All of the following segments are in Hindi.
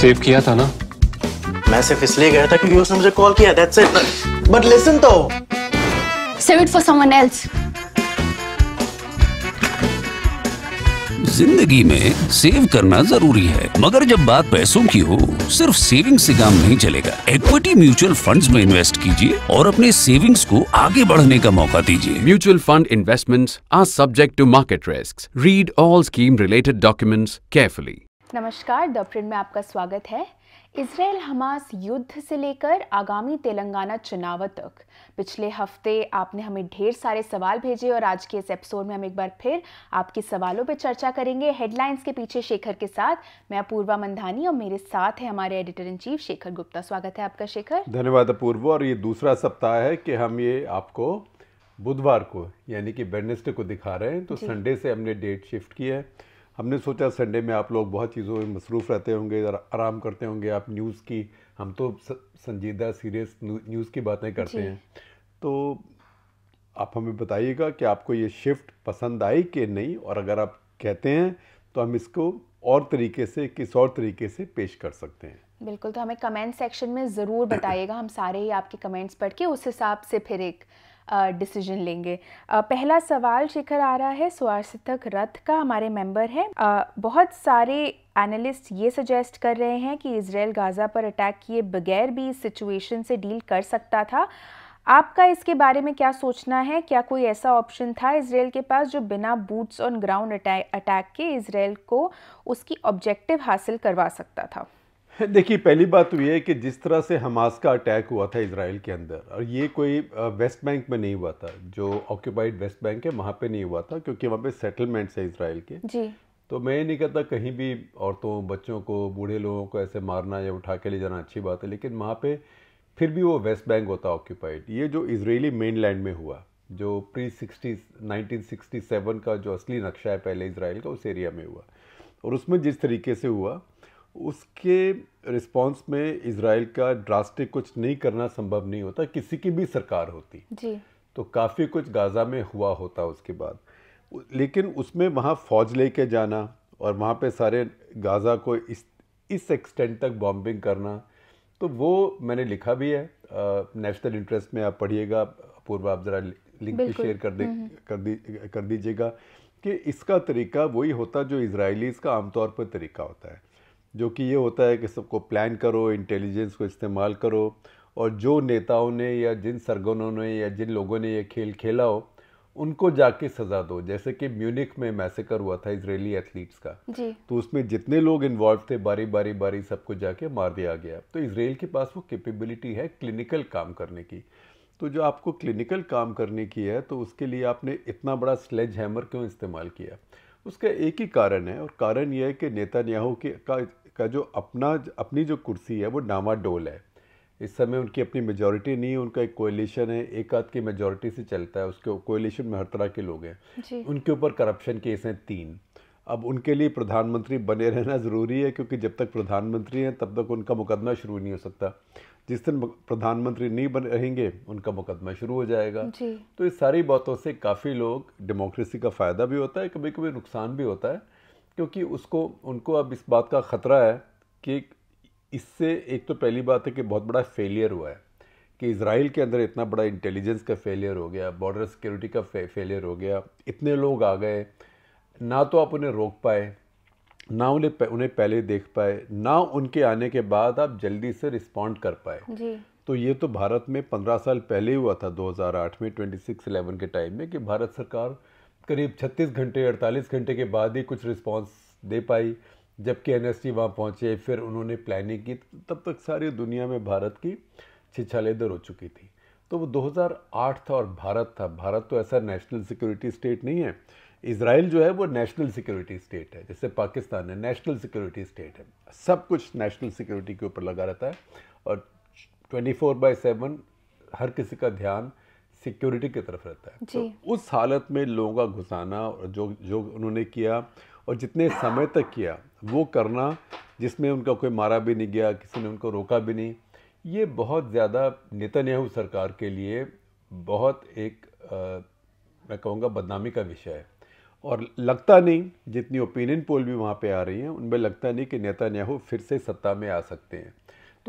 सेव किया था ना मैं सिर्फ इसलिए गया था क्योंकि उसने मुझे कॉल किया दैट्स इट बट लिसन तो save it for someone else जिंदगी में सेव करना जरूरी है मगर जब बात पैसों की हो सिर्फ सेविंग से काम नहीं चलेगा इक्विटी म्यूचुअल फंड्स में इन्वेस्ट कीजिए और अपने सेविंग्स को आगे बढ़ने का मौका दीजिए mutual fund investments are subject to market risk read all scheme related documents carefully नमस्कार द प्रिंट में आपका स्वागत है इसराइल हमास युद्ध से लेकर आगामी तेलंगाना चुनाव तक पिछले हफ्ते आपने हमें ढेर सारे सवाल भेजे और आज के इस एपिसोड में हम एक बार फिर आपके सवालों पर चर्चा करेंगे हेडलाइंस के पीछे शेखर के साथ मैं अपूर्वा मंधानी और मेरे साथ है हमारे editor in chief Shekhar Gupta स्वागत है आपका शेखर धन्यवाद अपूर्वा और ये दूसरा सप्ताह है कि हम ये आपको बुधवार को यानी कि वेडनेसडे को दिखा रहे हैं तो संडे से हमने डेट शिफ्ट की है हमने सोचा संडे में आप लोग बहुत चीज़ों में मसरूफ़ रहते होंगे आराम करते होंगे आप न्यूज़ की हम तो संजीदा सीरियस न्यूज़ की बातें करते हैं तो आप हमें बताइएगा कि आपको ये शिफ्ट पसंद आई कि नहीं और अगर आप कहते हैं तो हम इसको और तरीके से किस और तरीके से पेश कर सकते हैं बिल्कुल तो हमें कमेंट सेक्शन में ज़रूर बताइएगा हम सारे ही आपके कमेंट्स पढ़ के उस हिसाब से फिर एक डिसीजन लेंगे पहला सवाल शिखर आ रहा है स्वार्थक रथ का हमारे मेंबर हैं बहुत सारे एनालिस्ट ये सजेस्ट कर रहे हैं कि इसराइल गाज़ा पर अटैक किए बगैर भी इस सिचुएशन से डील कर सकता था आपका इसके बारे में क्या सोचना है क्या कोई ऐसा ऑप्शन था इसराइल के पास जो बिना बूट्स ऑन ग्राउंड अटैक के इसराइल को उसकी ऑब्जेक्टिव हासिल करवा सकता था देखिए पहली बात तो ये है कि जिस तरह से हमास का अटैक हुआ था इसराइल के अंदर और ये कोई वेस्ट बैंक में नहीं हुआ था जो ऑक्यूपाइड वेस्ट बैंक है वहाँ पे नहीं हुआ था क्योंकि वहाँ पे सेटलमेंट्स है इसराइल के जी तो मैं नहीं कहता कहीं भी औरतों बच्चों को बूढ़े लोगों को ऐसे मारना या उठा के ले जाना अच्छी बात है लेकिन वहाँ पर फिर भी वो वेस्ट बैंक होता ऑक्यूपाइड ये जो इसराइली मेन लैंड में हुआ जो प्री सिक्सटी नाइनटीन का जो असली नक्शा है पहले इसराइल का उस एरिया में हुआ और उसमें जिस तरीके से हुआ उसके रिस्पांस में इसराइल का ड्रास्टिक कुछ नहीं करना संभव नहीं होता किसी की भी सरकार होती जी तो काफ़ी कुछ गाज़ा में हुआ होता उसके बाद लेकिन उसमें वहाँ फ़ौज लेके जाना और वहाँ पे सारे गाज़ा को इस इस एक्सटेंट तक बॉम्बिंग करना तो वो मैंने लिखा भी है नेशनल इंटरेस्ट में आप पढ़िएगा पूर्व आप ज़रा लिंक भी शेयर कर दे हम्म, हम्म। कर दी कर दीजिएगा कि इसका तरीका वही होता जो इसराइलीज़ का आमतौर पर तरीका होता है जो कि ये होता है कि सबको प्लान करो इंटेलिजेंस को इस्तेमाल करो और जो नेताओं ने या जिन सरगनों ने या जिन लोगों ने ये खेल खेला हो उनको जाके सज़ा दो जैसे कि म्यूनिक में मैसेकर हुआ था इसराइली एथलीट्स का जी। तो उसमें जितने लोग इन्वॉल्व थे बारी बारी बारी सबको जाके मार दिया गया तो इसराइल के पास वो कैपेबिलिटी है क्लिनिकल काम करने की तो जो आपको क्लिनिकल काम करने की है तो उसके लिए आपने इतना बड़ा स्लेज हैमर क्यों इस्तेमाल किया उसका एक ही कारण है और कारण यह है कि नेता के का का जो अपना अपनी जो कुर्सी है वो डामाडोल है इस समय उनकी अपनी मेजोरिटी नहीं है उनका एक कोयलिशन है एक आध की मेजोरिटी से चलता है उसके कोयलिशन में हर तरह के लोग हैं उनके ऊपर करप्शन केस हैं तीन अब उनके लिए प्रधानमंत्री बने रहना ज़रूरी है क्योंकि जब तक प्रधानमंत्री हैं तब तक उनका मुकदमा शुरू नहीं हो सकता जिस दिन प्रधानमंत्री नहीं बन रहेंगे उनका मुकदमा शुरू हो जाएगा तो इस सारी बातों से काफ़ी लोग डेमोक्रेसी का फ़ायदा भी होता है कभी कभी नुकसान भी होता है क्योंकि उसको उनको अब इस बात का ख़तरा है कि इससे एक तो पहली बात है कि बहुत बड़ा फेलियर हुआ है कि इसराइल के अंदर इतना बड़ा इंटेलिजेंस का फेलियर हो गया बॉर्डर सिक्योरिटी का फे, फेलियर हो गया इतने लोग आ गए ना तो आप उन्हें रोक पाए ना उन्हें उन्हें पहले देख पाए ना उनके आने के बाद आप जल्दी से रिस्पॉन्ड कर पाए तो ये तो भारत में पंद्रह साल पहले हुआ था 2008 में 2611 के टाइम में कि भारत सरकार करीब 36 घंटे 48 घंटे के बाद ही कुछ रिस्पांस दे पाई जबकि एन एस वहाँ पहुँचे फिर उन्होंने प्लानिंग की तब तक सारी दुनिया में भारत की छिछाले दर हो चुकी थी तो वो 2008 था और भारत था भारत तो ऐसा नेशनल सिक्योरिटी स्टेट नहीं है इसराइल जो है वो नेशनल सिक्योरिटी स्टेट है जैसे पाकिस्तान है नेशनल सिक्योरिटी स्टेट है सब कुछ नेशनल सिक्योरिटी के ऊपर लगा रहता है और 24 फोर बाय सेवन हर किसी का ध्यान सिक्योरिटी की तरफ रहता है तो उस हालत में लोगों का घुसाना और जो जो उन्होंने किया और जितने समय तक किया वो करना जिसमें उनका कोई मारा भी नहीं गया किसी ने उनको रोका भी नहीं ये बहुत ज़्यादा नेतन्याहू सरकार के लिए बहुत एक आ, मैं कहूँगा बदनामी का विषय है और लगता नहीं जितनी ओपिनियन पोल भी वहाँ पे आ रही हैं उनमें लगता नहीं कि नेता फिर से सत्ता में आ सकते हैं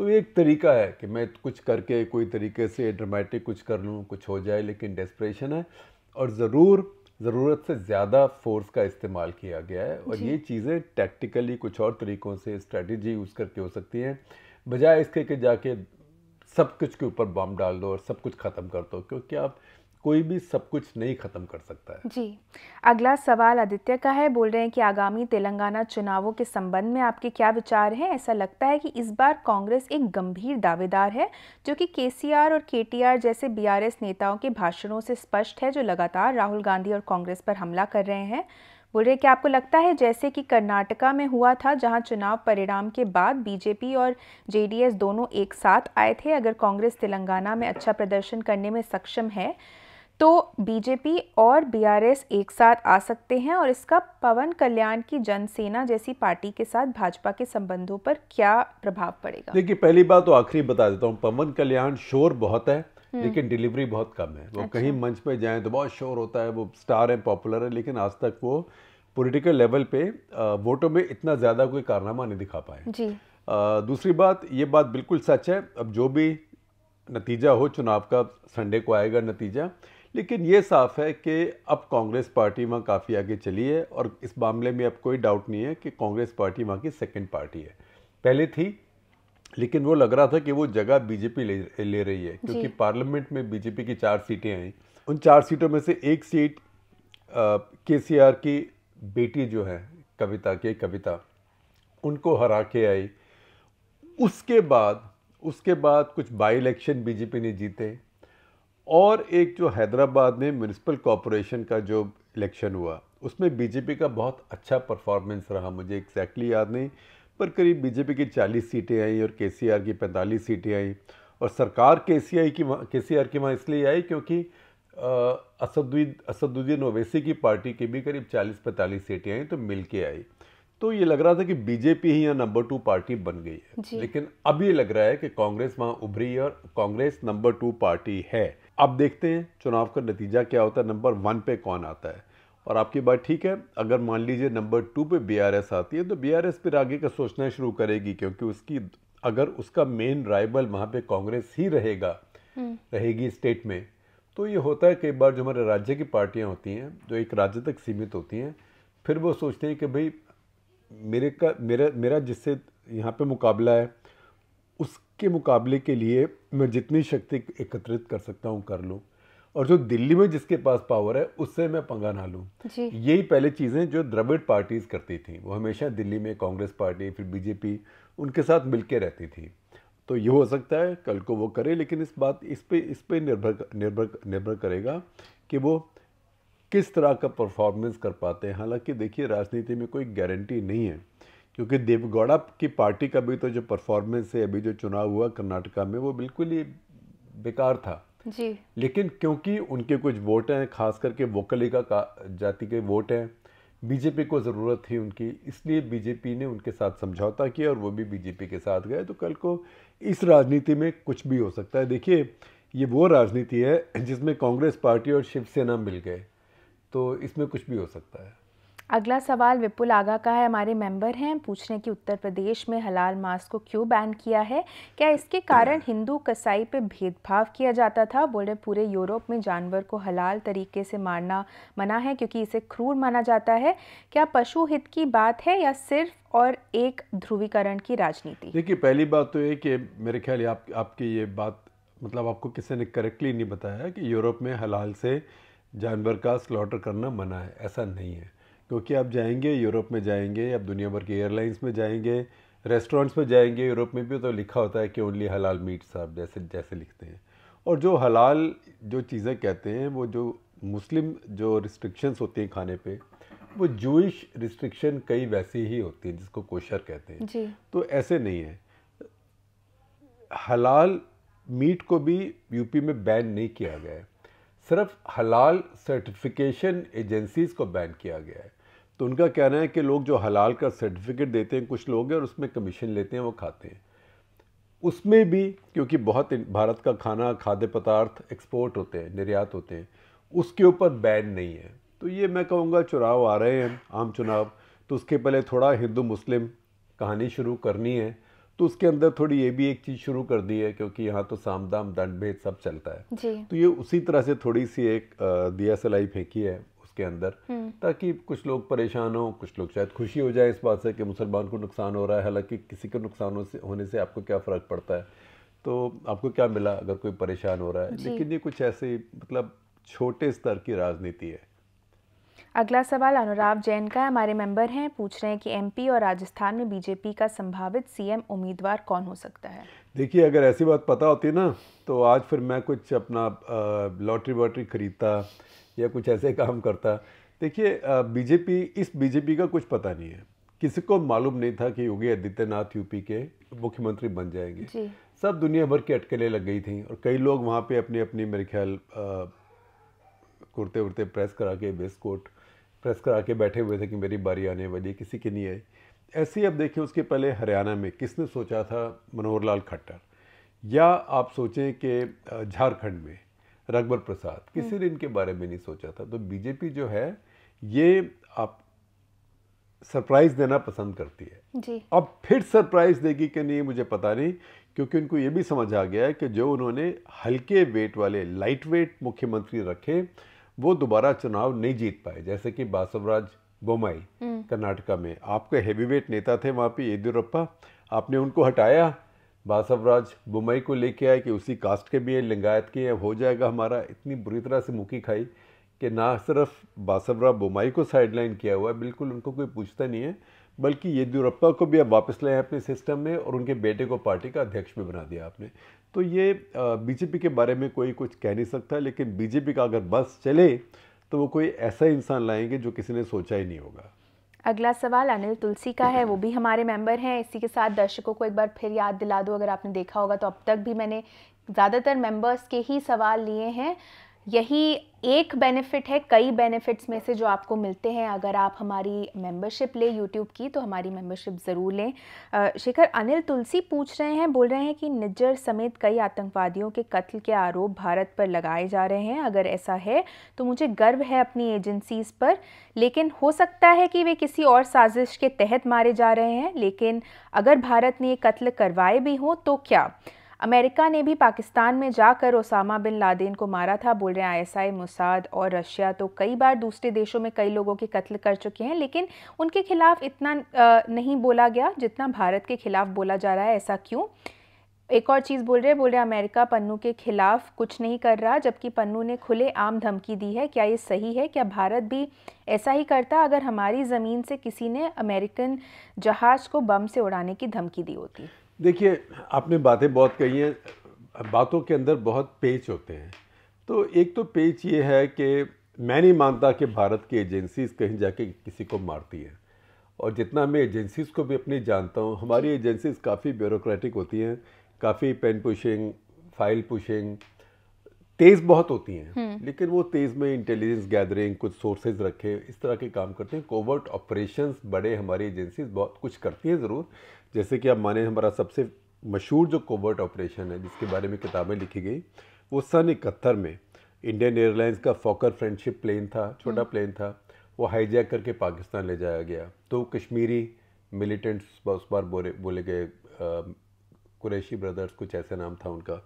तो एक तरीका है कि मैं कुछ करके कोई तरीके से ड्रामेटिक कुछ कर लूँ कुछ हो जाए लेकिन डेस्परेशन है और ज़रूर ज़रूरत से ज़्यादा फोर्स का इस्तेमाल किया गया है और ये चीज़ें टैक्टिकली कुछ और तरीक़ों से स्ट्रेटजी यूज़ करके हो सकती हैं बजाय इसके कि जाके सब कुछ के ऊपर बम डाल दो और सब कुछ ख़त्म कर दो क्योंकि आप कोई भी सब कुछ नहीं खत्म कर सकता है जी अगला सवाल आदित्य का है बोल रहे हैं कि आगामी तेलंगाना चुनावों के संबंध में आपके क्या विचार हैं ऐसा लगता है कि इस बार कांग्रेस एक गंभीर दावेदार है जो कि केसीआर और केटीआर जैसे बीआरएस नेताओं के भाषणों से स्पष्ट है जो लगातार राहुल गांधी और कांग्रेस पर हमला कर रहे हैं बोल रहे क्या आपको लगता है जैसे कि कर्नाटका में हुआ था जहां चुनाव परिणाम के बाद बीजेपी और जेडीएस दोनों एक साथ आए थे अगर कांग्रेस तेलंगाना में अच्छा प्रदर्शन करने में सक्षम है तो बीजेपी और बीआरएस एक साथ आ सकते हैं और इसका पवन कल्याण की जनसेना जैसी पार्टी के साथ भाजपा के संबंधों पर क्या प्रभाव पड़ेगा देखिए पहली बात तो आखिरी बता देता हूँ पवन कल्याण शोर बहुत है हम्म। लेकिन डिलीवरी बहुत कम है वो अच्छा। कहीं मंच पे जाए तो बहुत शोर होता है वो स्टार है पॉपुलर है लेकिन आज तक वो पॉलिटिकल लेवल पे वोटों में इतना ज़्यादा कोई कारनामा नहीं दिखा पाए जी दूसरी बात ये बात बिल्कुल सच है अब जो भी नतीजा हो चुनाव का संडे को आएगा नतीजा लेकिन ये साफ है कि अब कांग्रेस पार्टी वहाँ काफ़ी आगे चली है और इस मामले में अब कोई डाउट नहीं है कि कांग्रेस पार्टी वहाँ की सेकेंड पार्टी है पहले थी लेकिन वो लग रहा था कि वो जगह बीजेपी ले ले रही है क्योंकि पार्लियामेंट में बीजेपी की चार सीटें आई उन चार सीटों में से एक सीट के सी आर की बेटी जो है कविता के कविता उनको हरा के आई उसके बाद उसके बाद कुछ बाई इलेक्शन बीजेपी ने जीते और एक जो हैदराबाद में म्यूनसिपल कॉरपोरेशन का जो इलेक्शन हुआ उसमें बीजेपी का बहुत अच्छा परफॉर्मेंस रहा मुझे एक्जैक्टली याद नहीं पर करीब बीजेपी की 40 सीटें आई और के की 45 सीटें आई और सरकार के सी आई की के सी आर की वहाँ इसलिए आई क्योंकि असदुद्दीन असदुद्दीन ओवैसी की पार्टी की भी करीब 40-45 सीटें आई तो मिल के आई तो ये लग रहा था कि बीजेपी ही यहाँ नंबर टू पार्टी बन गई है लेकिन अब ये लग रहा है कि कांग्रेस वहाँ उभरी है और कांग्रेस नंबर टू पार्टी है अब देखते हैं चुनाव का नतीजा क्या होता है नंबर वन पे कौन आता है और आपकी बात ठीक है अगर मान लीजिए नंबर टू पे बीआरएस आती है तो बीआरएस फिर आगे का सोचना शुरू करेगी क्योंकि उसकी अगर उसका मेन राइवल वहाँ पे कांग्रेस ही रहेगा हम्म। रहेगी स्टेट में तो ये होता है कई बार जो हमारे राज्य की पार्टियाँ होती हैं जो एक राज्य तक सीमित होती हैं फिर वो सोचते हैं कि भाई मेरे का मेरा मेरा जिससे यहाँ पे मुकाबला है के मुकाबले के लिए मैं जितनी शक्ति एकत्रित कर सकता हूँ कर लूँ और जो दिल्ली में जिसके पास पावर है उससे मैं पंगा ना लूँ यही पहले चीज़ें जो द्रविड़ पार्टीज करती थी वो हमेशा दिल्ली में कांग्रेस पार्टी फिर बीजेपी उनके साथ मिल रहती थी तो ये हो सकता है कल को वो करे लेकिन इस बात इस पर इस पर निर्भर निर्भर निर्भर करेगा कि वो किस तरह का परफॉर्मेंस कर पाते हैं हालांकि देखिए राजनीति में कोई गारंटी नहीं है क्योंकि देवगौड़ा की पार्टी का भी तो जो परफॉर्मेंस है अभी जो चुनाव हुआ कर्नाटका में वो बिल्कुल ही बेकार था जी लेकिन क्योंकि उनके कुछ वोट हैं खास करके वोकली का जाति के वोट हैं बीजेपी को ज़रूरत थी उनकी इसलिए बीजेपी ने उनके साथ समझौता किया और वो भी बीजेपी के साथ गए तो कल को इस राजनीति में कुछ भी हो सकता है देखिए ये वो राजनीति है जिसमें कांग्रेस पार्टी और शिवसेना मिल गए तो इसमें कुछ भी हो सकता है अगला सवाल विपुल आगा का है हमारे मेंबर हैं पूछने कि उत्तर प्रदेश में हलाल मांस को क्यों बैन किया है क्या इसके कारण हिंदू कसाई पे भेदभाव किया जाता था बोले पूरे यूरोप में जानवर को हलाल तरीके से मारना मना है क्योंकि इसे क्रूर माना जाता है क्या पशु हित की बात है या सिर्फ और एक ध्रुवीकरण की राजनीति देखिए पहली बात तो ये कि मेरे ख्याल आप आपकी ये बात मतलब आपको किसी ने करेक्टली नहीं बताया कि यूरोप में हलाल से जानवर का स्लॉटर करना मना है ऐसा नहीं है क्योंकि आप जाएंगे यूरोप में जाएंगे आप दुनिया भर के एयरलाइंस में जाएंगे रेस्टोरेंट्स में जाएंगे यूरोप में भी तो लिखा होता है कि ओनली हलाल मीट साहब जैसे जैसे लिखते हैं और जो हलाल जो चीज़ें कहते हैं वो जो मुस्लिम जो रिस्ट्रिक्शंस होती हैं खाने पे वो जूश रिस्ट्रिक्शन कई वैसी ही होती हैं जिसको कोशर कहते हैं जी। तो ऐसे नहीं है हलाल मीट को भी यूपी में बैन नहीं किया गया है सिर्फ हलाल सर्टिफिकेशन एजेंसीज़ को बैन किया गया है तो उनका कहना है कि लोग जो हलाल का सर्टिफिकेट देते हैं कुछ लोग हैं और उसमें कमीशन लेते हैं वो खाते हैं उसमें भी क्योंकि बहुत भारत का खाना खाद्य पदार्थ एक्सपोर्ट होते हैं निर्यात होते हैं उसके ऊपर बैन नहीं है तो ये मैं कहूँगा चुनाव आ रहे हैं आम चुनाव तो उसके पहले थोड़ा हिंदू मुस्लिम कहानी शुरू करनी है तो उसके अंदर थोड़ी ये भी एक चीज़ शुरू कर दी है क्योंकि यहाँ तो सामदाम दंड भेद सब चलता है तो ये उसी तरह से थोड़ी सी एक दिया सलाई फेंकी है के अंदर हम्म। ताकि कुछ लोग परेशान हों कुछ लोग शायद खुशी हो जाए इस बात से कि मुसलमान को नुकसान हो रहा है हालांकि किसी को नुकसान से होने से आपको क्या फ़र्क पड़ता है तो आपको क्या मिला अगर कोई परेशान हो रहा है लेकिन ये कुछ ऐसे मतलब छोटे स्तर की राजनीति है अगला सवाल अनुराग जैन का हमारे मेंबर हैं पूछ रहे हैं कि एमपी और राजस्थान में बीजेपी का संभावित सीएम उम्मीदवार कौन हो सकता है देखिए अगर ऐसी बात पता होती ना तो आज फिर मैं कुछ अपना लॉटरी वॉटरी खरीदता या कुछ ऐसे काम करता देखिए बीजेपी इस बीजेपी का कुछ पता नहीं है किसी को मालूम नहीं था कि योगी आदित्यनाथ यूपी के मुख्यमंत्री बन जाएंगे सब दुनिया भर की अटकलें लग गई थी और कई लोग वहाँ पे अपनी अपनी मेरे ख्याल कुर्ते वुरते प्रेस करा के वेस्ट कोट प्रेस करा के बैठे हुए थे कि मेरी बारी आने वाली किसी की नहीं आई ऐसे ही अब देखिए उसके पहले हरियाणा में किसने सोचा था मनोहर लाल खट्टर या आप सोचें कि झारखंड में रघुवर प्रसाद हम्म। किसी ने इनके बारे में नहीं सोचा था तो बीजेपी जो है ये आप सरप्राइज देना पसंद करती है जी अब फिर सरप्राइज देगी कि नहीं मुझे पता नहीं क्योंकि उनको ये भी समझ आ गया है कि जो उन्होंने हल्के वेट वाले लाइट वेट मुख्यमंत्री रखे वो दोबारा चुनाव नहीं जीत पाए जैसे कि बासवराज बोमाई हम्म। कर्नाटका में आपके हैवी वेट नेता थे वहाँ पे येदियुरप्पा आपने उनको हटाया बासवराज बुमई को लेके आए कि उसी कास्ट के भी हैं लिंगायत के हैं हो जाएगा हमारा इतनी बुरी तरह से मुखी खाई कि ना सिर्फ बासवराज बुमई को साइडलाइन किया हुआ है बिल्कुल उनको कोई पूछता नहीं है बल्कि येदियुरप्पा को भी अब वापस लाए अपने सिस्टम में और उनके बेटे को पार्टी का अध्यक्ष भी बना दिया आपने तो ये बीजेपी के बारे में कोई कुछ कह नहीं सकता लेकिन बीजेपी का अगर बस चले तो वो कोई ऐसा इंसान लाएंगे जो किसी ने सोचा ही नहीं होगा अगला सवाल अनिल तुलसी का है वो भी हमारे मेंबर हैं इसी के साथ दर्शकों को एक बार फिर याद दिला दो अगर आपने देखा होगा तो अब तक भी मैंने ज़्यादातर मेंबर्स के ही सवाल लिए हैं यही एक बेनिफिट है कई बेनिफिट्स में से जो आपको मिलते हैं अगर आप हमारी मेंबरशिप लें यूट्यूब की तो हमारी मेंबरशिप ज़रूर लें शेखर अनिल तुलसी पूछ रहे हैं बोल रहे हैं कि निज्जर समेत कई आतंकवादियों के कत्ल के आरोप भारत पर लगाए जा रहे हैं अगर ऐसा है तो मुझे गर्व है अपनी एजेंसीज़ पर लेकिन हो सकता है कि वे किसी और साजिश के तहत मारे जा रहे हैं लेकिन अगर भारत ने ये कत्ल करवाए भी हों तो क्या अमेरिका ने भी पाकिस्तान में जाकर ओसामा बिन लादेन को मारा था बोल रहे हैं आईएसआई मुसाद और रशिया तो कई बार दूसरे देशों में कई लोगों के कत्ल कर चुके हैं लेकिन उनके खिलाफ इतना नहीं बोला गया जितना भारत के खिलाफ बोला जा रहा है ऐसा क्यों एक और चीज़ बोल रहे हैं बोल रहे हैं अमेरिका पन्नू के खिलाफ कुछ नहीं कर रहा जबकि पन्नू ने खुले आम धमकी दी है क्या ये सही है क्या भारत भी ऐसा ही करता अगर हमारी ज़मीन से किसी ने अमेरिकन जहाज़ को बम से उड़ाने की धमकी दी होती देखिए आपने बातें बहुत कही हैं बातों के अंदर बहुत पेच होते हैं तो एक तो पेच ये है कि मैं नहीं मानता कि भारत की एजेंसीज कहीं जाके किसी को मारती हैं और जितना मैं एजेंसीज़ को भी अपनी जानता हूँ हमारी एजेंसीज़ काफ़ी ब्यूरोक्रेटिक होती हैं काफ़ी पेन पुशिंग फाइल पुशिंग तेज़ बहुत होती हैं हम्म। लेकिन वो तेज़ में इंटेलिजेंस गैदरिंग कुछ सोर्सेज रखे इस तरह के काम करते हैं कोवर्ट ऑपरेशंस बड़े हमारी एजेंसीज बहुत कुछ करती हैं ज़रूर जैसे कि आप माने हमारा सबसे मशहूर जो कोवर्ट ऑपरेशन है जिसके बारे में किताबें लिखी गई वो सन इकहत्तर में इंडियन एयरलाइंस का फोकर फ्रेंडशिप प्लेन था छोटा हम्म। प्लेन था वो हाईजैक करके पाकिस्तान ले जाया गया तो कश्मीरी मिलिटेंट्स उस बार बोले बोले गए कुरैशी ब्रदर्स कुछ ऐसे नाम था उनका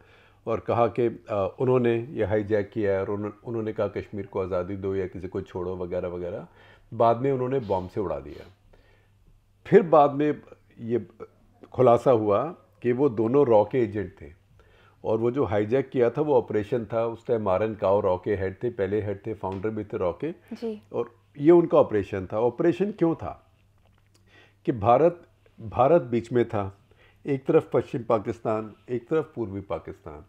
और कहा कि उन्होंने ये हाईजैक किया है और उन्होंने कहा कश्मीर को आज़ादी दो या किसी को छोड़ो वगैरह वगैरह बाद में उन्होंने बॉम्ब से उड़ा दिया फिर बाद में ये खुलासा हुआ कि वो दोनों रॉ के एजेंट थे और वो जो हाईजैक किया था वो ऑपरेशन था उस टाइम मारन काओ रॉ के हेड थे पहले हेड थे फाउंडर भी थे रॉ के और ये उनका ऑपरेशन था ऑपरेशन क्यों था कि भारत भारत बीच में था एक तरफ पश्चिम पाकिस्तान एक तरफ पूर्वी पाकिस्तान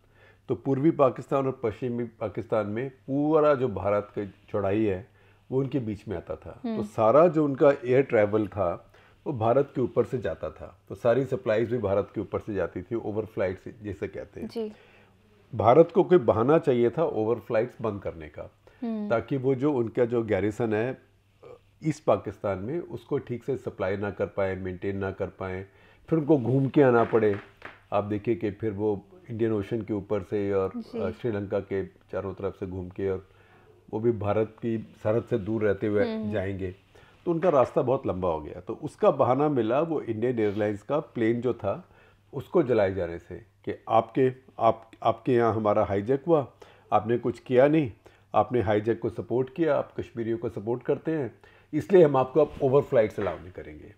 तो पूर्वी पाकिस्तान और पश्चिमी पाकिस्तान में पूरा जो भारत की चौड़ाई है वो उनके बीच में आता था हम्म। तो सारा जो उनका एयर ट्रैवल था वो भारत के ऊपर से जाता था तो सारी सप्लाईज भी भारत के ऊपर से जाती थी ओवर फ्लाइट जैसे कहते हैं जी। भारत को कोई बहाना चाहिए था ओवर फ्लाइट बंद करने का हम्म। ताकि वो जो उनका जो गैरिसन है ईस्ट पाकिस्तान में उसको ठीक से सप्लाई ना कर पाए मेंटेन ना कर पाए फिर उनको घूम के आना पड़े आप देखिए कि फिर वो इंडियन ओशन के ऊपर से और श्रीलंका के चारों तरफ से घूम के और वो भी भारत की सरहद से दूर रहते हुए हम्म। जाएंगे तो उनका रास्ता बहुत लंबा हो गया तो उसका बहाना मिला वो इंडियन एयरलाइंस का प्लेन जो था उसको जलाए जाने से कि आपके आप आपके यहाँ हमारा हाईजैक हुआ आपने कुछ किया नहीं आपने हाईजैक को सपोर्ट किया आप कश्मीरियों को सपोर्ट करते हैं इसलिए हम आपको अब ओवर फ्लाइट अलाउ नहीं करेंगे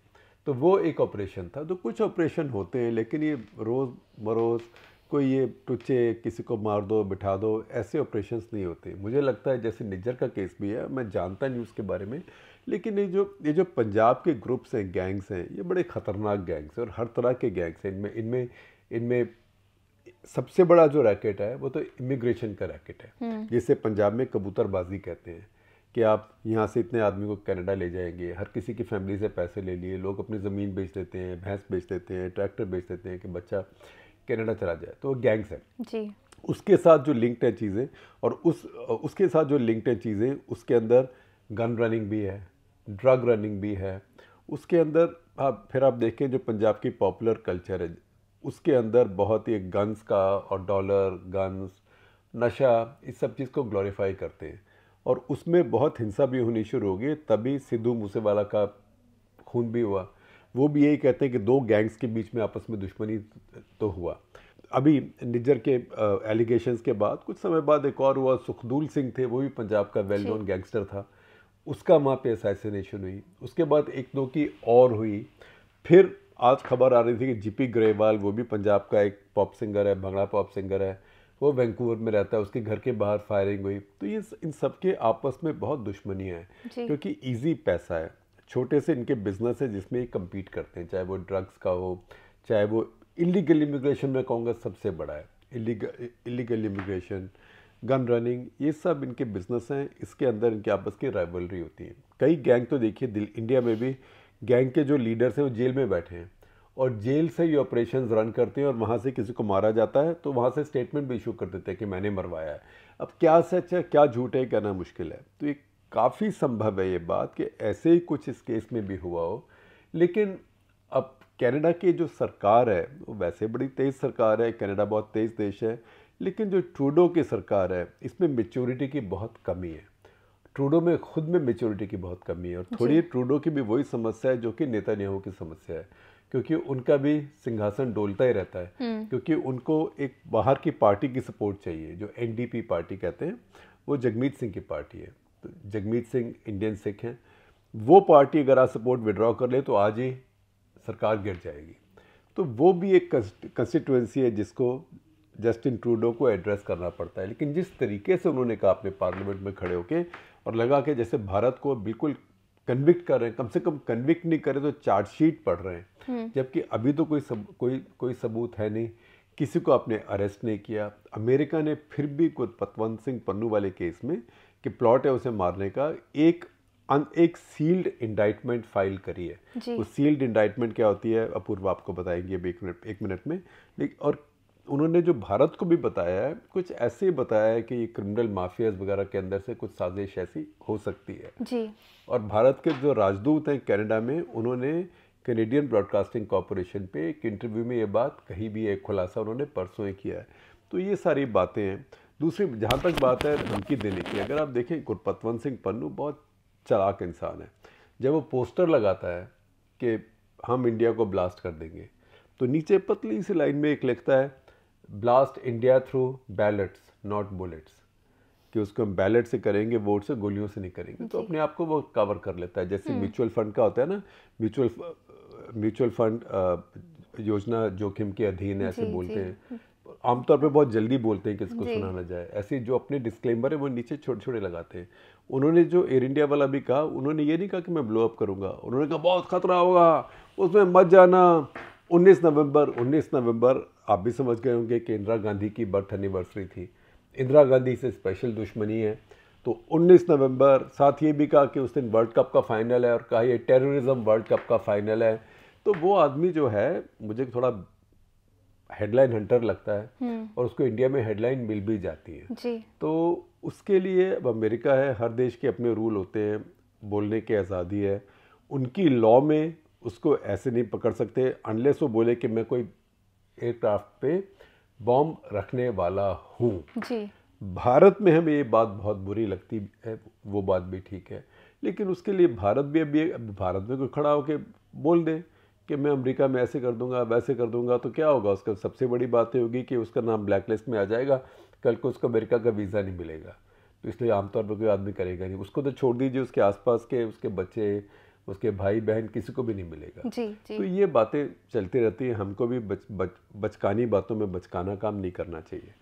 तो वो एक ऑपरेशन था तो कुछ ऑपरेशन होते हैं लेकिन ये रोज़ बरोज़ कोई ये टुचे किसी को मार दो बिठा दो ऐसे ऑपरेशंस नहीं होते मुझे लगता है जैसे निज्जर का केस भी है मैं जानता नहीं उसके बारे में लेकिन ये जो ये जो पंजाब के ग्रुप्स हैं गैंग्स हैं ये बड़े ख़तरनाक गैंग्स हैं और हर तरह के गैंग्स हैं इनमें इनमें इनमें सबसे बड़ा जो रैकेट है वो तो इमिग्रेशन का रैकेट है हम्म। जिसे पंजाब में कबूतरबाजी कहते हैं कि आप यहाँ से इतने आदमी को कनाडा ले जाएंगे हर किसी की फैमिली से पैसे ले लिए लोग अपनी ज़मीन बेच देते हैं भैंस बेच देते हैं ट्रैक्टर बेच देते हैं कि बच्चा कनाडा चला जाए तो गैंग्स हैं जी उसके साथ जो लिंक्ड है चीज़ें और उस उसके साथ जो लिंक्ड है चीज़ें उसके अंदर गन रनिंग भी है ड्रग रनिंग भी है उसके अंदर आप फिर आप देखें जो पंजाब की पॉपुलर कल्चर है उसके अंदर बहुत ही गन्स का और डॉलर गन्स नशा इस सब चीज़ को ग्लोरीफाई करते हैं और उसमें बहुत हिंसा भी होनी शुरू होगी तभी सिद्धू मूसेवाला का खून भी हुआ वो भी यही कहते हैं कि दो गैंग्स के बीच में आपस में दुश्मनी तो हुआ अभी निजर के एलिगेशंस के बाद कुछ समय बाद एक और हुआ सुखदूल सिंह थे वो भी पंजाब का वेल नोन गैंगस्टर था उसका वहाँ पे असैसिनेशन हुई उसके बाद एक दो की और हुई फिर आज खबर आ रही थी कि जीपी ग्रेवाल वो भी पंजाब का एक पॉप सिंगर है भंगड़ा पॉप सिंगर है वो वैंकूवर में रहता है उसके घर के बाहर फायरिंग हुई तो ये इन सब के आपस में बहुत दुश्मनी है क्योंकि इजी पैसा है छोटे से इनके बिजनेस है जिसमें ये कम्पीट करते हैं चाहे वो ड्रग्स का हो चाहे वो इलीगल इमिग्रेशन में कहूँगा सबसे बड़ा है illegal illegal immigration gun running ये सब इनके बिजनेस हैं इसके अंदर इनके आपस की राइवलरी होती है कई गैंग तो देखिए दिल इंडिया में भी गैंग के जो लीडर्स हैं वो जेल में बैठे हैं और जेल से ये ऑपरेशन रन करते हैं और वहाँ से किसी को मारा जाता है तो वहाँ से स्टेटमेंट भी इशू कर देते हैं कि मैंने मरवाया है अब क्या सच है क्या झूठ है कहना मुश्किल है तो ये काफ़ी संभव है ये बात कि ऐसे ही कुछ इस केस में भी हुआ हो लेकिन अब कनाडा की जो सरकार है वो वैसे बड़ी तेज़ सरकार है कनाडा बहुत तेज़ देश है लेकिन जो ट्रूडो की सरकार है इसमें मेच्योरिटी की बहुत कमी है ट्रूडो में खुद में मेच्योरिटी की बहुत कमी है और अच्छा। थोड़ी ट्रूडो की भी वही समस्या है जो कि नेता नेहू की समस्या है क्योंकि उनका भी सिंहासन डोलता ही रहता है हम्म। क्योंकि उनको एक बाहर की पार्टी की सपोर्ट चाहिए जो एनडीपी पार्टी कहते हैं वो जगमीत सिंह की पार्टी है तो जगमीत सिंह इंडियन सिख हैं वो पार्टी अगर आज सपोर्ट विड्रॉ कर ले तो आज ही सरकार गिर जाएगी तो वो भी एक कंस्टिट्यूंसी है जिसको जस्टिन ट्रूडो को एड्रेस करना पड़ता है लेकिन जिस तरीके से उन्होंने कहा अपने पार्लियामेंट में खड़े होकर और लगा के जैसे भारत को बिल्कुल कन्विक्ट कर रहे हैं कम से कम कन्विक्ट नहीं करे तो चार्जशीट पढ़ रहे हैं हम्म। जबकि अभी तो कोई सब कोई कोई सबूत है नहीं किसी को आपने अरेस्ट नहीं किया अमेरिका ने फिर भी कुछ पतवंत सिंह पन्नू वाले केस में कि प्लॉट है उसे मारने का एक एक सील्ड इंडाइटमेंट फाइल करी है वो सील्ड इंडाइटमेंट क्या होती है अपूर्व आपको बताएंगे अभी एक मिनट एक मिनट में और उन्होंने जो भारत को भी बताया है कुछ ऐसे बताया है कि ये क्रिमिनल माफियाज वगैरह के अंदर से कुछ साजिश ऐसी हो सकती है जी और भारत के जो राजदूत हैं कनाडा में उन्होंने कैनेडियन ब्रॉडकास्टिंग कॉरपोरेशन पे एक इंटरव्यू में ये बात कहीं भी एक खुलासा उन्होंने परसों ही किया है तो ये सारी बातें हैं दूसरी जहाँ तक बात है धमकी देने की अगर आप देखें गुरपतवंत सिंह पन्नू बहुत चलाक इंसान है जब वो पोस्टर लगाता है कि हम इंडिया को ब्लास्ट कर देंगे तो नीचे पतली सी लाइन में एक लिखता है blast India through ballots not bullets कि उसको हम बैलेट से करेंगे वोट से गोलियों से नहीं करेंगे तो अपने आप को वो कवर कर लेता है जैसे म्यूचुअल हम्म। फंड का होता है ना म्यूचुअल म्यूचुअल फंड योजना जोखिम के अधीन है ऐसे बोलते हैं आमतौर पे बहुत जल्दी बोलते हैं कि इसको सुना ना जाए ऐसे जो अपने डिस्क्लेमर है वो नीचे छोटे छोटे लगाते हैं उन्होंने जो एयर इंडिया वाला भी कहा उन्होंने ये नहीं कहा कि मैं ब्लो अप करूँगा उन्होंने कहा बहुत खतरा होगा उसमें मत जाना 19 नवंबर 19 नवंबर आप भी समझ गए होंगे कि इंदिरा गांधी की बर्थ एनिवर्सरी थी इंदिरा गांधी से स्पेशल दुश्मनी है तो 19 नवंबर साथ ये भी कहा कि उस दिन वर्ल्ड कप का फाइनल है और कहा ये टेररिज्म वर्ल्ड कप का फाइनल है तो वो आदमी जो है मुझे थोड़ा हेडलाइन हंटर लगता है हम्म। और उसको इंडिया में हेडलाइन मिल भी जाती है जी। तो उसके लिए अब अमेरिका है हर देश के अपने रूल होते हैं बोलने की आज़ादी है उनकी लॉ में उसको ऐसे नहीं पकड़ सकते अनलेस वो बोले कि मैं कोई एयरक्राफ्ट पे बॉम्ब रखने वाला हूँ भारत में हमें ये बात बहुत बुरी लगती है वो बात भी ठीक है लेकिन उसके लिए भारत भी अभी भारत में कोई खड़ा होकर बोल दे कि मैं अमेरिका में ऐसे कर दूंगा वैसे कर दूंगा तो क्या होगा उसका सबसे बड़ी बात ये होगी कि उसका नाम ब्लैक लिस्ट में आ जाएगा कल को उसको अमेरिका का वीज़ा नहीं मिलेगा तो इसलिए आमतौर पर कोई आदमी करेगा नहीं उसको तो छोड़ दीजिए उसके आसपास के उसके बच्चे उसके भाई बहन किसी को भी नहीं मिलेगा जी, जी. तो ये बातें चलती रहती हैं हमको भी बच, बच, बचकानी बातों में बचकाना काम नहीं करना चाहिए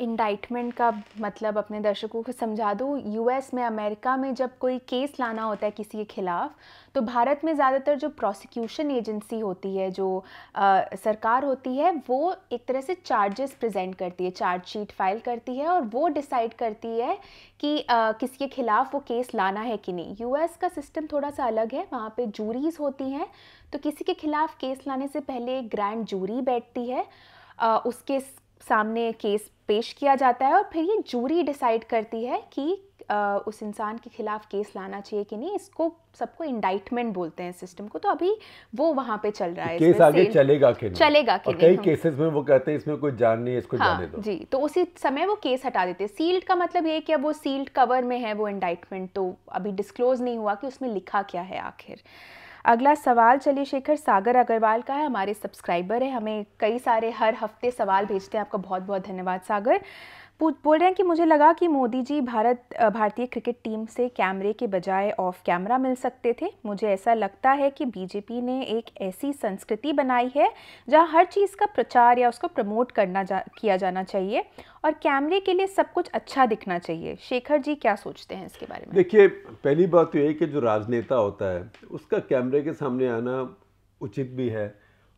इंडाइटमेंट का मतलब अपने दर्शकों को समझा दूँ यूएस में अमेरिका में जब कोई केस लाना होता है किसी के ख़िलाफ़ तो भारत में ज़्यादातर जो प्रोसिक्यूशन एजेंसी होती है जो आ, सरकार होती है वो एक तरह से चार्जेस प्रेजेंट करती है चार्जशीट फाइल करती है और वो डिसाइड करती है कि आ, के ख़िलाफ़ वो केस लाना है कि नहीं यूएस का सिस्टम थोड़ा सा अलग है वहाँ पे जूरीज़ होती हैं तो किसी के ख़िलाफ़ केस लाने से पहले एक ग्रैंड जूरी बैठती है आ, उसके सामने केस पेश किया जाता है और फिर ये जूरी डिसाइड करती है कि आ, उस इंसान के खिलाफ केस लाना चाहिए कि नहीं इसको सबको इंडाइटमेंट बोलते हैं सिस्टम को तो अभी वो वहाँ पे चल रहा है केस आगे चलेगा कि नहीं चलेगा कि नहीं कई केसेस में वो कहते हैं इसमें कोई जान नहीं है इसको हाँ, जाने दो जी तो उसी समय वो केस हटा देते हैं सील्ड का मतलब ये कि अब वो सील्ड कवर में है वो इंडाइटमेंट तो अभी डिस्क्लोज नहीं हुआ कि उसमें लिखा क्या है आखिर अगला सवाल चलिए शेखर सागर अग्रवाल का है हमारे सब्सक्राइबर है हमें कई सारे हर हफ्ते सवाल भेजते हैं आपका बहुत बहुत धन्यवाद सागर बोल रहे हैं कि मुझे लगा कि मोदी जी भारत भारतीय क्रिकेट टीम से कैमरे के बजाय ऑफ कैमरा मिल सकते थे मुझे ऐसा लगता है कि बीजेपी ने एक ऐसी संस्कृति बनाई है जहां हर चीज़ का प्रचार या उसको प्रमोट करना जा किया जाना चाहिए और कैमरे के लिए सब कुछ अच्छा दिखना चाहिए शेखर जी क्या सोचते हैं इसके बारे में देखिए पहली बात तो यही कि जो राजनेता होता है उसका कैमरे के सामने आना उचित भी है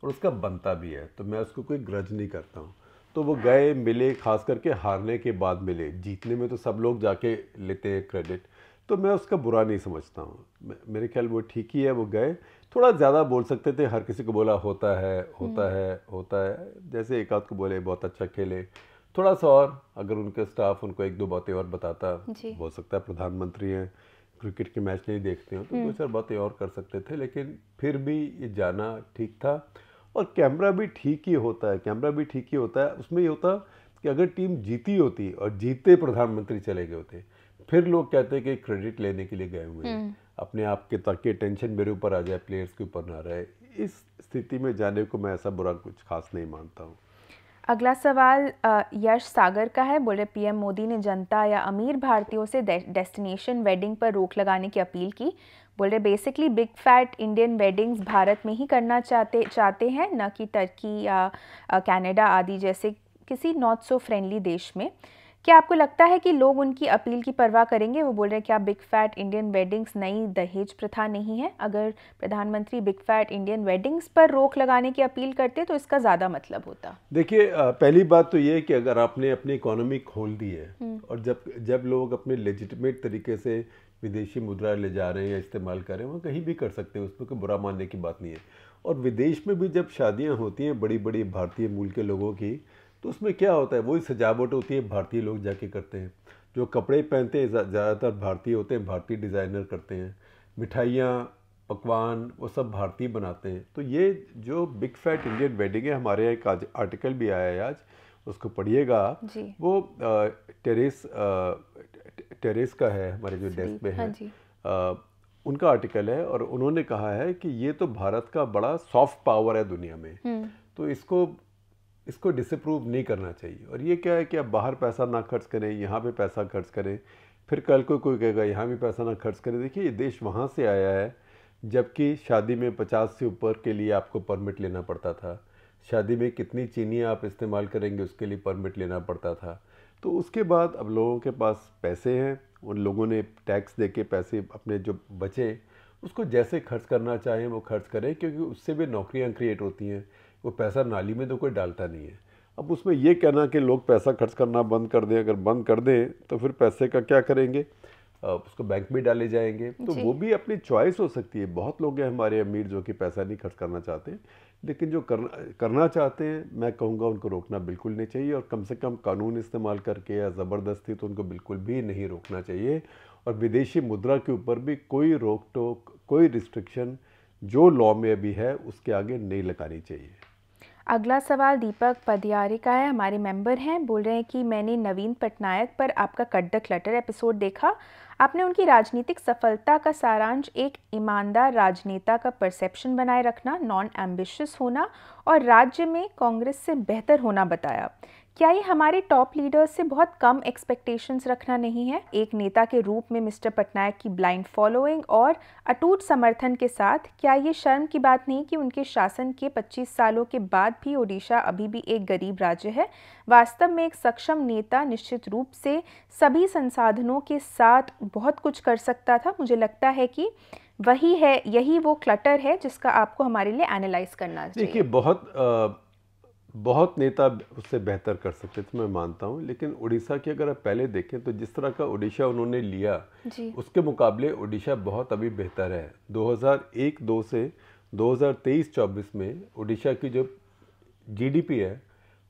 और उसका बनता भी है तो मैं उसको कोई ग्रज नहीं करता हूँ तो वो गए मिले खास करके हारने के बाद मिले जीतने में तो सब लोग जाके लेते हैं क्रेडिट तो मैं उसका बुरा नहीं समझता हूँ मेरे ख्याल वो ठीक ही है वो गए थोड़ा ज़्यादा बोल सकते थे हर किसी को बोला होता है होता हम्म। है होता है जैसे एक आध को बोले बहुत अच्छा खेले थोड़ा सा और अगर उनके स्टाफ उनको एक दो बातें और बताता हो सकता है प्रधानमंत्री हैं क्रिकेट के मैच नहीं देखते हो तो दो हम्म। चार बातें और कर सकते थे लेकिन फिर भी ये जाना ठीक था और कैमरा भी ठीक ही होता है कैमरा भी ठीक ही होता है उसमें ये होता कि अगर टीम जीती होती और जीते प्रधानमंत्री चले गए होते फिर लोग कहते हैं कि क्रेडिट लेने के लिए गए हुए हैं हम्म। अपने आप के ताकि टेंशन मेरे ऊपर आ जाए प्लेयर्स के ऊपर ना रहे इस स्थिति में जाने को मैं ऐसा बुरा कुछ खास नहीं मानता हूँ अगला सवाल यश सागर का है बोले पीएम मोदी ने जनता या अमीर भारतीयों से डेस्टिनेशन वेडिंग पर रोक लगाने की अपील की बोल रहे basically big fat Indian weddings Bharat में ही करना चाहते चाहते हैं न कि टर्की या कनाडा आदि जैसे किसी नॉट सो फ्रेंडली देश में क्या आपको लगता है कि लोग उनकी अपील की परवाह करेंगे वो बोल रहे हैं क्या बिग फैट इंडियन वेडिंग्स नई दहेज प्रथा नहीं है अगर प्रधानमंत्री बिग फैट इंडियन वेडिंग्स पर रोक लगाने की अपील करते तो इसका ज़्यादा मतलब होता देखिए पहली बात तो ये है कि अगर आपने अपनी इकोनॉमी खोल दी है हम्म। और जब जब लोग अपने लेजिटमेट तरीके से विदेशी मुद्रा ले जा रहे हैं या इस्तेमाल कर रहे हैं वहाँ कहीं भी कर सकते हैं उसमें कोई बुरा मानने की बात नहीं है और विदेश में भी जब शादियाँ होती हैं बड़ी बड़ी भारतीय मूल के लोगों की तो उसमें क्या होता है वही सजावट होती है भारतीय लोग जाके करते हैं जो कपड़े पहनते हैं ज़्यादातर भारतीय होते हैं भारतीय डिज़ाइनर करते हैं मिठाइयाँ पकवान वो सब भारतीय बनाते हैं तो ये जो बिग फैट इंडियन वेडिंग है हमारे यहाँ एक आज आर्टिकल भी आया है आज उसको पढ़िएगा वो टेरेस टेरेस का है हमारे जो डेस्क में हाँ है उनका आर्टिकल है और उन्होंने कहा है कि ये तो भारत का बड़ा सॉफ्ट पावर है दुनिया में हम्म। तो इसको इसको डिसप्रूव नहीं करना चाहिए और ये क्या है कि आप बाहर पैसा ना खर्च करें यहाँ पे पैसा खर्च करें फिर कल को कोई कहेगा यहाँ भी पैसा ना खर्च करें देखिए ये देश वहाँ से आया है जबकि शादी में पचास से ऊपर के लिए आपको परमिट लेना पड़ता था शादी में कितनी चीनियाँ आप इस्तेमाल करेंगे उसके लिए परमिट लेना पड़ता था तो उसके बाद अब लोगों के पास पैसे हैं उन लोगों ने टैक्स दे के पैसे अपने जो बचे उसको जैसे खर्च करना चाहें वो खर्च करें क्योंकि उससे भी नौकरियां क्रिएट होती हैं वो पैसा नाली में तो कोई डालता नहीं है अब उसमें ये कहना कि लोग पैसा खर्च करना बंद कर दें अगर बंद कर दें तो फिर पैसे का क्या करेंगे उसको बैंक में डाले जाएंगे तो वो भी अपनी चॉइस हो सकती है बहुत लोग हैं हमारे अमीर जो कि पैसा नहीं खर्च करना चाहते लेकिन जो करना करना चाहते हैं मैं कहूँगा उनको रोकना बिल्कुल नहीं चाहिए और कम से कम कानून इस्तेमाल करके या ज़बरदस्ती तो उनको बिल्कुल भी नहीं रोकना चाहिए और विदेशी मुद्रा के ऊपर भी कोई रोक टोक कोई रिस्ट्रिक्शन जो लॉ में अभी है उसके आगे नहीं लगानी चाहिए अगला सवाल दीपक पदियारे का है हमारे मेंबर हैं बोल रहे हैं कि मैंने नवीन पटनायक पर आपका कट द एपिसोड देखा आपने उनकी राजनीतिक सफलता का सारांश एक ईमानदार राजनेता का परसेप्शन बनाए रखना नॉन एम्बिशियस होना और राज्य में कांग्रेस से बेहतर होना बताया क्या ये हमारे टॉप लीडर्स से बहुत कम एक्सपेक्टेशंस रखना नहीं है एक नेता के रूप में मिस्टर पटनायक की ब्लाइंड फॉलोइंग और अटूट समर्थन के साथ क्या ये शर्म की बात नहीं कि उनके शासन के 25 सालों के बाद भी ओडिशा अभी भी एक गरीब राज्य है वास्तव में एक सक्षम नेता निश्चित रूप से सभी संसाधनों के साथ बहुत कुछ कर सकता था मुझे लगता है कि वही है यही वो क्लटर है जिसका आपको हमारे लिए एनालाइज करना देखिए बहुत आ... बहुत नेता उससे बेहतर कर सकते थे मैं मानता हूँ लेकिन उड़ीसा की अगर आप पहले देखें तो जिस तरह का उड़ीसा उन्होंने लिया उसके मुकाबले उड़ीसा बहुत अभी बेहतर है 2001-2 से 2023-24 में उड़ीसा की जो जीडीपी है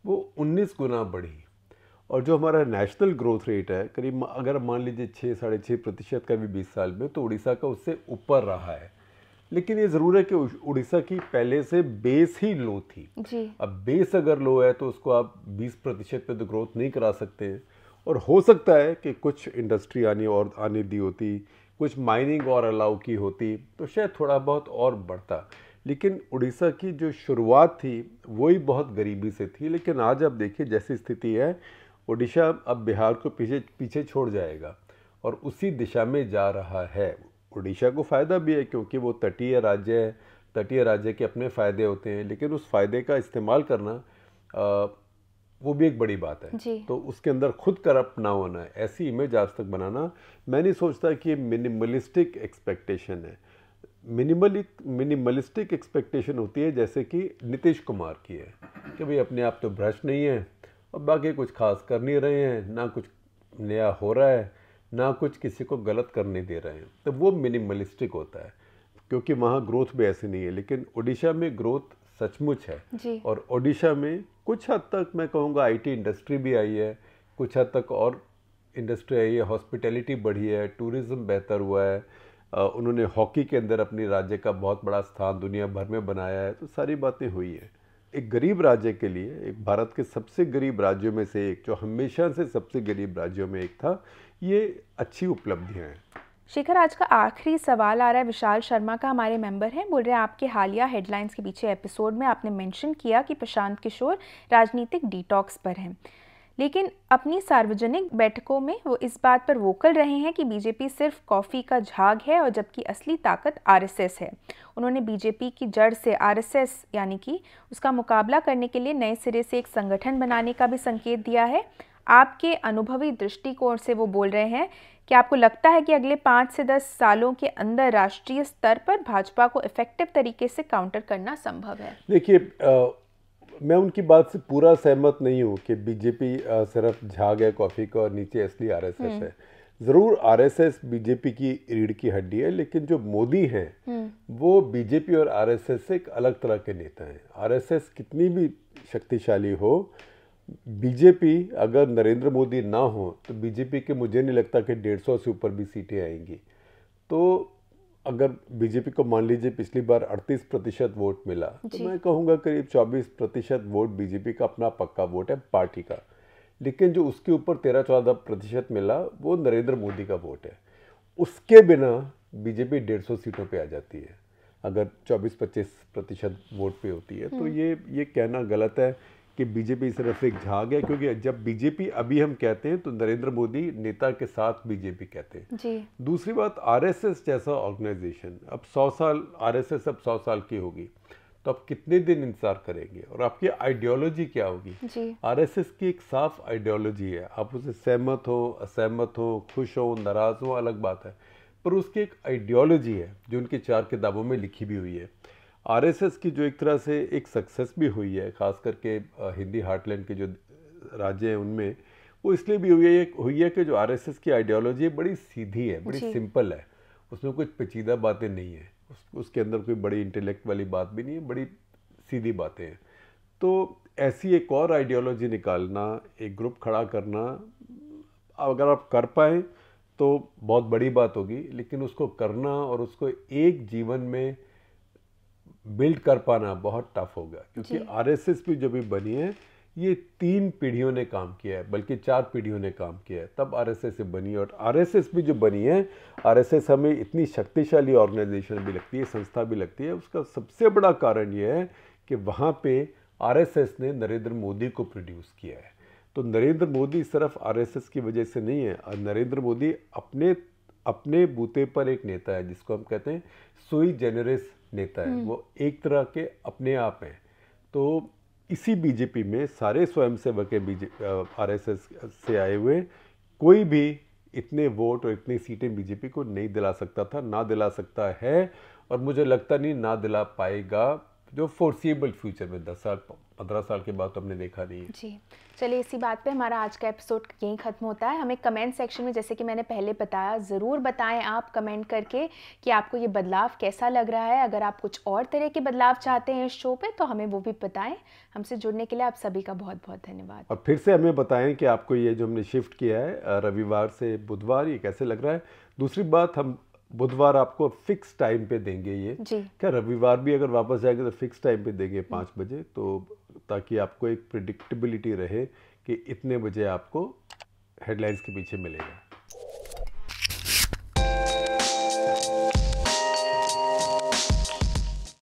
वो 19 गुना बढ़ी और जो हमारा नेशनल ग्रोथ रेट है करीब अगर मान लीजिए छः साढ़े छः प्रतिशत का भी बीस साल में तो उड़ीसा का उससे ऊपर रहा है लेकिन ये ज़रूर है कि उड़ीसा की पहले से बेस ही लो थी जी अब बेस अगर लो है तो उसको आप 20 प्रतिशत पे तो ग्रोथ नहीं करा सकते हैं और हो सकता है कि कुछ इंडस्ट्री आने और आने दी होती कुछ माइनिंग और अलाउ की होती तो शायद थोड़ा बहुत और बढ़ता लेकिन उड़ीसा की जो शुरुआत थी वही बहुत गरीबी से थी लेकिन आज आप देखिए जैसी स्थिति है उड़ीसा अब बिहार को पीछे पीछे छोड़ जाएगा और उसी दिशा में जा रहा है उड़ीसा को फ़ायदा भी है क्योंकि वो तटीय राज्य है तटीय राज्य के अपने फ़ायदे होते हैं लेकिन उस फ़ायदे का इस्तेमाल करना आ, वो भी एक बड़ी बात है तो उसके अंदर खुद करप्ट ना होना ऐसी इमेज आज तक बनाना मैं नहीं सोचता कि ये मिनिमलिस्टिक एक्सपेक्टेशन है मिनिमलिक मिनिमलिस्टिक एक्सपेक्टेशन होती है जैसे कि नीतीश कुमार की है कि भाई अपने आप तो भ्रष्ट नहीं है और बाकी कुछ खास कर नहीं रहे हैं ना कुछ नया हो रहा है ना कुछ किसी को गलत करने दे रहे हैं तो वो मिनिमलिस्टिक होता है क्योंकि वहाँ ग्रोथ भी ऐसी नहीं है लेकिन ओडिशा में ग्रोथ सचमुच है और ओडिशा में कुछ हद तक मैं कहूँगा आईटी इंडस्ट्री भी आई है कुछ हद तक और इंडस्ट्री आई है हॉस्पिटैलिटी बढ़ी है टूरिज़्म बेहतर हुआ है उन्होंने हॉकी के अंदर अपने राज्य का बहुत बड़ा स्थान दुनिया भर में बनाया है तो सारी बातें हुई हैं एक गरीब राज्य के लिए एक भारत के सबसे गरीब राज्यों में से एक जो हमेशा से सबसे गरीब राज्यों में एक था ये अच्छी उपलब्धियाँ हैं शेखर आज का आखिरी सवाल आ रहा है विशाल शर्मा का हमारे मेंबर हैं बोल रहे हैं आपके हालिया हेडलाइंस के पीछे एपिसोड में आपने मेंशन किया कि प्रशांत किशोर राजनीतिक डिटॉक्स पर हैं लेकिन अपनी सार्वजनिक बैठकों में वो इस बात पर वोकल रहे हैं कि बीजेपी सिर्फ कॉफ़ी का झाग है और जबकि असली ताकत आरएसएस है उन्होंने बीजेपी की जड़ से आरएसएस यानी कि उसका मुकाबला करने के लिए नए सिरे से एक संगठन बनाने का भी संकेत दिया है आपके अनुभवी दृष्टिकोण से वो बोल रहे हैं कि आपको लगता है कि अगले पाँच से दस सालों के अंदर राष्ट्रीय स्तर पर भाजपा को इफेक्टिव तरीके से काउंटर करना संभव है देखिए मैं उनकी बात से पूरा सहमत नहीं हूँ कि बीजेपी सिर्फ झाग है कॉफ़ी का और नीचे असली आरएसएस हम्म। है ज़रूर आरएसएस बीजेपी की रीढ़ की हड्डी है लेकिन जो मोदी हैं हम्म। वो बीजेपी और आरएसएस से एक अलग तरह के नेता हैं आरएसएस कितनी भी शक्तिशाली हो बीजेपी अगर नरेंद्र मोदी ना हो तो बीजेपी के मुझे नहीं लगता कि डेढ़ सौ से ऊपर भी सीटें आएंगी तो अगर बीजेपी को मान लीजिए पिछली बार 38 प्रतिशत वोट मिला तो मैं कहूँगा करीब 24 प्रतिशत वोट बीजेपी का अपना पक्का वोट है पार्टी का लेकिन जो उसके ऊपर 13-14 प्रतिशत मिला वो नरेंद्र मोदी का वोट है उसके बिना बीजेपी 150 सीटों पे आ जाती है अगर 24-25 प्रतिशत वोट पे होती है तो हम्म। ये ये कहना गलत है कि बीजेपी इस तरफ से एक झाग है क्योंकि जब बीजेपी अभी हम कहते हैं तो नरेंद्र मोदी नेता के साथ बीजेपी कहते हैं जी दूसरी बात आरएसएस जैसा ऑर्गेनाइजेशन अब सौ साल आरएसएस अब सौ साल की होगी तो आप कितने दिन इंतजार करेंगे और आपकी आइडियोलॉजी क्या होगी एस की एक साफ आइडियोलॉजी है आप उसे सहमत हो असहमत हो खुश हो नाराज़ हो अलग बात है पर उसकी एक आइडियोलॉजी है जो उनकी चार किताबों में लिखी भी हुई है आरएसएस की जो एक तरह से एक सक्सेस भी हुई है ख़ास करके हिंदी हार्टलैंड के जो राज्य हैं उनमें वो इसलिए भी हुई है हुई है कि जो आरएसएस की आइडियोलॉजी है बड़ी सीधी है बड़ी सिंपल है उसमें कुछ पेचीदा बातें नहीं है उस, उसके अंदर कोई बड़ी इंटेलेक्ट वाली बात भी नहीं है बड़ी सीधी बातें हैं तो ऐसी एक और आइडियोलॉजी निकालना एक ग्रुप खड़ा करना अगर आप कर पाए तो बहुत बड़ी बात होगी लेकिन उसको करना और उसको एक जीवन में बिल्ड कर पाना बहुत टफ होगा क्योंकि आरएसएस भी जो भी बनी है ये तीन पीढ़ियों ने काम किया है बल्कि चार पीढ़ियों ने काम किया है तब आरएसएस बनी है और आरएसएस भी जो बनी है आरएसएस हमें इतनी शक्तिशाली ऑर्गेनाइजेशन भी लगती है संस्था भी लगती है उसका सबसे बड़ा कारण यह है कि वहाँ पे आरएसएस ने नरेंद्र मोदी को प्रोड्यूस किया है तो नरेंद्र मोदी सिर्फ एस की वजह से नहीं है और नरेंद्र मोदी अपने अपने बूते पर एक नेता है जिसको हम कहते हैं सुई जेनरिस नेता है हम्म। वो एक तरह के अपने आप हैं तो इसी बीजेपी में सारे स्वयंसेवक है बीजे आर एस एस से आए हुए कोई भी इतने वोट और इतनी सीटें बीजेपी को नहीं दिला सकता था ना दिला सकता है और मुझे लगता नहीं ना दिला पाएगा जो फोर्सिएबल फ्यूचर में दस साल पंद्रह साल के बाद तो हमने देखा नहीं जी चलिए इसी बात पे हमारा आज का एपिसोड यहीं ख़त्म होता है हमें कमेंट सेक्शन में जैसे कि मैंने पहले बताया ज़रूर बताएं आप कमेंट करके कि आपको ये बदलाव कैसा लग रहा है अगर आप कुछ और तरह के बदलाव चाहते हैं इस शो पे तो हमें वो भी बताएं हमसे जुड़ने के लिए आप सभी का बहुत बहुत धन्यवाद और फिर से हमें बताएं कि आपको ये जो हमने शिफ्ट किया है रविवार से बुधवार ये कैसे लग रहा है दूसरी बात हम बुधवार आपको फिक्स टाइम पे देंगे ये क्या रविवार भी अगर वापस जाएंगे तो फिक्स टाइम पे देंगे पाँच हम्म। बजे तो ताकि आपको एक प्रिडिक्टेबिलिटी रहे कि इतने बजे आपको हेडलाइंस के पीछे मिलेगा